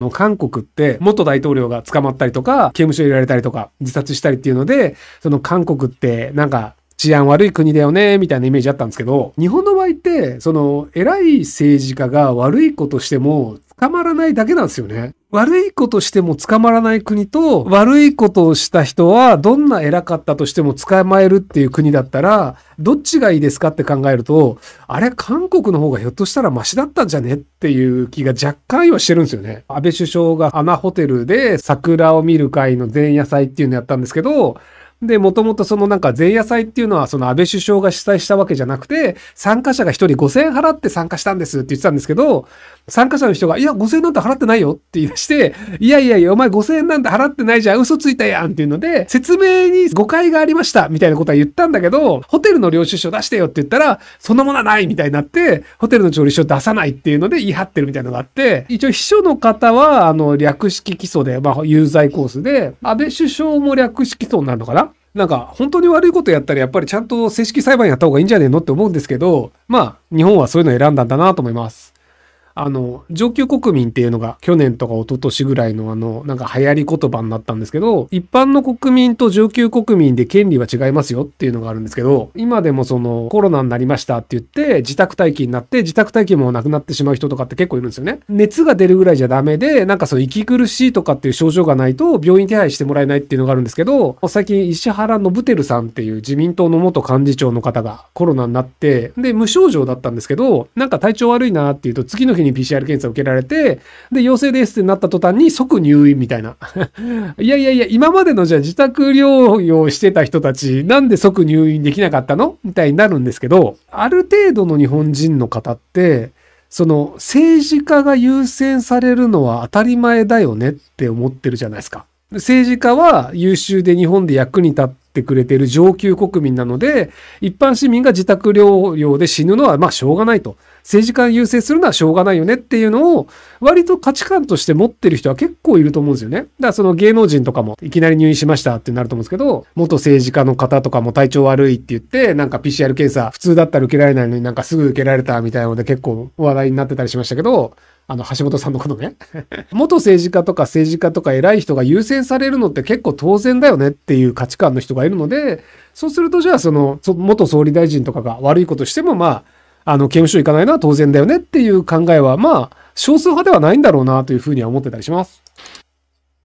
の韓国って元大統領が捕まったりとか刑務所入れられたりとか自殺したりっていうのでその韓国ってなんか治安悪い国だよね、みたいなイメージあったんですけど、日本の場合って、その、偉い政治家が悪いことしても捕まらないだけなんですよね。悪いことしても捕まらない国と、悪いことをした人はどんな偉かったとしても捕まえるっていう国だったら、どっちがいいですかって考えると、あれ、韓国の方がひょっとしたらマシだったんじゃねっていう気が若干はしてるんですよね。安倍首相が穴ホテルで桜を見る会の前夜祭っていうのやったんですけど、で、もともとそのなんか前夜祭っていうのはその安倍首相が主催したわけじゃなくて、参加者が一人5000円払って参加したんですって言ってたんですけど、参加者の人が、いや、5000円なんて払ってないよって言い出して、いやいやいや、お前5000円なんて払ってないじゃん、嘘ついたやんっていうので、説明に誤解がありましたみたいなことは言ったんだけど、ホテルの領収書出してよって言ったら、そんなものはないみたいになって、ホテルの調理書出さないっていうので言い張ってるみたいなのがあって、一応秘書の方は、あの、略式起訴で、まあ、有罪コースで、安倍首相も略式起訴になるのかななんか本当に悪いことやったらやっぱりちゃんと正式裁判やった方がいいんじゃねえのって思うんですけど、まあ日本はそういうの選んだんだなと思います。あの、上級国民っていうのが去年とか一昨年ぐらいのあの、なんか流行り言葉になったんですけど、一般の国民と上級国民で権利は違いますよっていうのがあるんですけど、今でもそのコロナになりましたって言って、自宅待機になって、自宅待機もなくなってしまう人とかって結構いるんですよね。熱が出るぐらいじゃダメで、なんかその息苦しいとかっていう症状がないと病院手配してもらえないっていうのがあるんですけど、最近石原信照さんっていう自民党の元幹事長の方がコロナになって、で、無症状だったんですけど、なんか体調悪いなっていうと次の日にに PCR 検査を受けられて、で、陽性ですってなった途端に即入院みたいな。いやいやいや、今までのじゃあ自宅療養してた人たち、なんで即入院できなかったのみたいになるんですけど、ある程度の日本人の方って、その政治家が優先されるのは当たり前だよねって思ってるじゃないですか。政治家は優秀で日本で役に立ってくれている上級国民なので、一般市民が自宅療養で死ぬのはまあしょうがないと。政治家が優先するのはしょうがないよねっていうのを、割と価値観として持ってる人は結構いると思うんですよね。だからその芸能人とかもいきなり入院しましたってなると思うんですけど、元政治家の方とかも体調悪いって言って、なんか PCR 検査普通だったら受けられないのになんかすぐ受けられたみたいなので結構話題になってたりしましたけど、あの、橋本さんのことね。元政治家とか政治家とか偉い人が優先されるのって結構当然だよねっていう価値観の人がいるので、そうするとじゃあその、元総理大臣とかが悪いことしてもまあ、あの、刑務所行かないのは当然だよねっていう考えは、まあ、少数派ではないんだろうなというふうには思ってたりします。